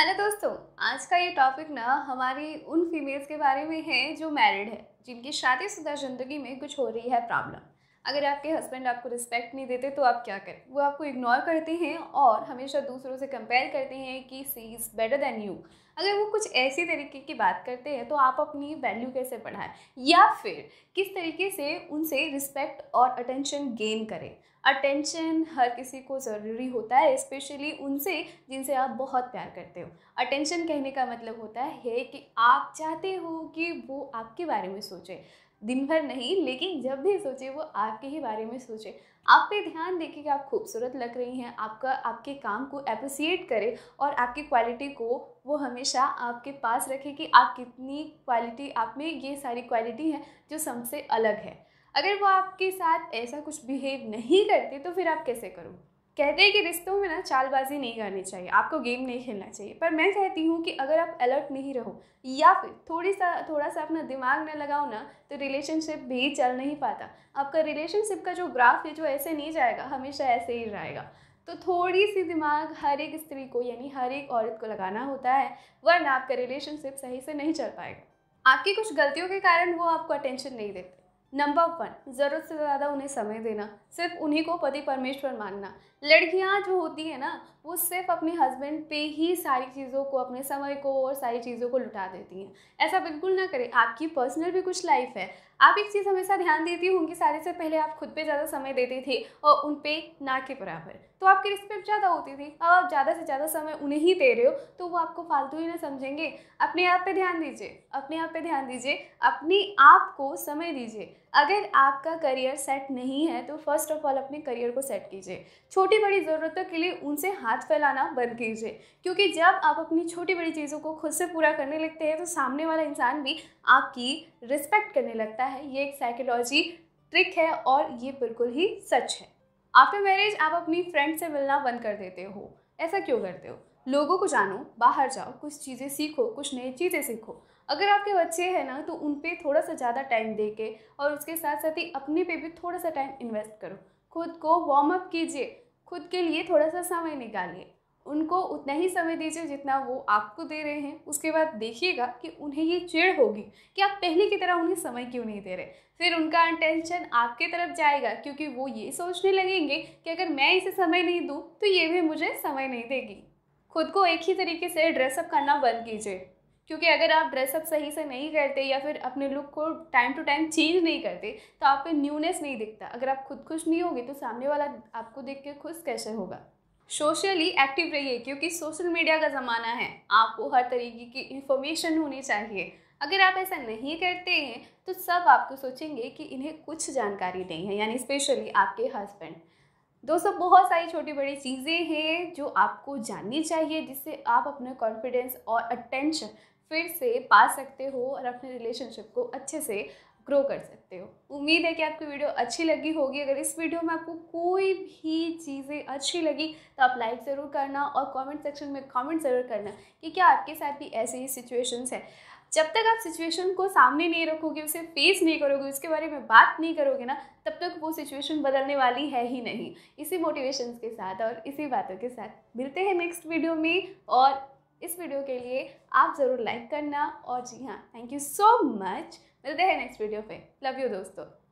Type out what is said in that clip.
hello दोस्तों आज का ये टॉपिक ना हमारी उन फीमेल्स के बारे में है जो मैरिड है जिनकी शादीशुदा ज़िंदगी में कुछ हो रही है प्रॉब्लम अगर आपके हस्बैंड आपको रिस्पेक्ट नहीं देते तो आप क्या करें वो आपको इग्नोर करते हैं और हमेशा दूसरों से कंपेयर करते हैं कि she is better than you अगर वो कुछ ऐसी तरीके की बात करते हैं तो आप अपनी वैल्यू कैसे बढ़ाएं या फिर किस तरीके से उनसे रिस्पेक्ट और अटेंशन गेन करें अटेंशन हर किसी को ज़रूरी होता है स्पेशली उनसे जिनसे आप बहुत प्यार करते हो अटेंशन कहने का मतलब होता है कि आप चाहते हो कि वो आपके बारे में सोचें दिन भर नहीं लेकिन जब भी सोचे वो आपके ही बारे में सोचे आप पे ध्यान दे कि आप खूबसूरत लग रही हैं आपका आपके काम को अप्रिसिएट करें और आपकी क्वालिटी को वो हमेशा आपके पास रखें कि आप कितनी क्वालिटी आप में ये सारी क्वालिटी है जो सबसे अलग है अगर वो आपके साथ ऐसा कुछ बिहेव नहीं करते तो फिर आप कैसे करोगे कहते हैं कि रिश्तों में ना चालबाजी नहीं करनी चाहिए आपको गेम नहीं खेलना चाहिए पर मैं कहती हूँ कि अगर आप अलर्ट नहीं रहो या फिर थोड़ी सा थोड़ा सा अपना दिमाग में लगाओ ना तो रिलेशनशिप भी चल नहीं पाता आपका रिलेशनशिप का जो ग्राफ है जो ऐसे नहीं जाएगा हमेशा ऐसे ही रहेगा तो थोड़ी सी दिमाग हर एक स्त्री को यानी हर एक औरत को लगाना होता है वरना आपका रिलेशनशिप सही से नहीं चल पाएगा आपकी कुछ गलतियों के कारण वो आपको अटेंशन नहीं देते नंबर वन ज़रूरत से ज़्यादा उन्हें समय देना सिर्फ उन्हीं को पति परमेश्वर मानना लड़कियाँ जो होती हैं ना वो सिर्फ अपने हस्बैंड पे ही सारी चीज़ों को अपने समय को और सारी चीज़ों को लुटा देती हैं ऐसा बिल्कुल ना करें आपकी पर्सनल भी कुछ लाइफ है आप एक चीज़ हमेशा ध्यान देती होंगी शादी से पहले आप खुद पे ज़्यादा समय देती थी और उन पे ना के बराबर तो आपकी रिस्पेक्ट ज़्यादा होती थी अब आप ज़्यादा से ज़्यादा समय उन्हें ही दे रहे हो तो वो आपको फालतू ही ना समझेंगे अपने आप पे ध्यान दीजिए अपने आप पे ध्यान दीजिए अपने आप को समय दीजिए अगर आपका करियर सेट नहीं है तो फर्स्ट ऑफ ऑल अपने करियर को सेट कीजिए छोटी बड़ी ज़रूरतों के लिए उनसे हाथ फैलाना बंद कीजिए क्योंकि जब आप अपनी छोटी बड़ी चीज़ों को खुद से पूरा करने लगते हैं तो सामने वाला इंसान भी आपकी रिस्पेक्ट करने लगता है ये एक साइकोलॉजी ट्रिक है और ये बिल्कुल ही सच है आफ्टर मैरिज आप अपनी फ्रेंड से मिलना बंद कर देते हो ऐसा क्यों करते हो लोगों को जानो बाहर जाओ कुछ चीज़ें सीखो कुछ नई चीज़ें सीखो अगर आपके बच्चे हैं ना तो उन पर थोड़ा सा ज़्यादा टाइम दे के और उसके साथ साथ ही अपने पे भी थोड़ा सा टाइम इन्वेस्ट करो खुद को वार्म अप कीजिए खुद के लिए थोड़ा सा समय निकालिए उनको उतना ही समय दीजिए जितना वो आपको दे रहे हैं उसके बाद देखिएगा कि उन्हें ये चिड़ होगी कि आप पहले की तरह उन्हें समय क्यों नहीं दे रहे फिर उनका अटेंशन आपके तरफ जाएगा क्योंकि वो ये सोचने लगेंगे कि अगर मैं इसे समय नहीं दूँ तो ये भी मुझे समय नहीं देगी खुद को एक ही तरीके से ड्रेसअप करना बंद कीजिए क्योंकि अगर आप ड्रेसअप सही से नहीं करते या फिर अपने लुक को टाइम टू टाइम चेंज नहीं करते तो आप पे न्यूनेस नहीं दिखता अगर आप खुद खुश नहीं होगी तो सामने वाला आपको देख के खुश कैसे होगा सोशली एक्टिव रहिए क्योंकि सोशल मीडिया का ज़माना है आपको हर तरीके की इन्फॉर्मेशन होनी चाहिए अगर आप ऐसा नहीं करते हैं तो सब आपको सोचेंगे कि इन्हें कुछ जानकारी नहीं है यानी स्पेशली आपके हस्बैंड दोस्तों बहुत सारी छोटी बड़ी चीज़ें हैं जो आपको जाननी चाहिए जिससे आप अपने कॉन्फिडेंस और अटेंशन फिर से पा सकते हो और अपने रिलेशनशिप को अच्छे से ग्रो कर सकते हो उम्मीद है कि आपकी वीडियो अच्छी लगी होगी अगर इस वीडियो में आपको कोई भी चीज़ें अच्छी लगी तो आप लाइक ज़रूर करना और कमेंट सेक्शन में कमेंट ज़रूर करना कि क्या आपके साथ भी ऐसे ही सिचुएशंस हैं जब तक आप सिचुएशन को सामने नहीं रखोगे उसे फेस नहीं करोगे उसके बारे में बात नहीं करोगे ना तब तक वो सिचुएशन बदलने वाली है ही नहीं इसी मोटिवेशन के साथ और इसी बातों के साथ मिलते हैं नेक्स्ट वीडियो में और इस वीडियो के लिए आप ज़रूर लाइक करना और जी हाँ थैंक यू सो मच मिलते हैं नेक्स्ट वीडियो पे लव यू दोस्तों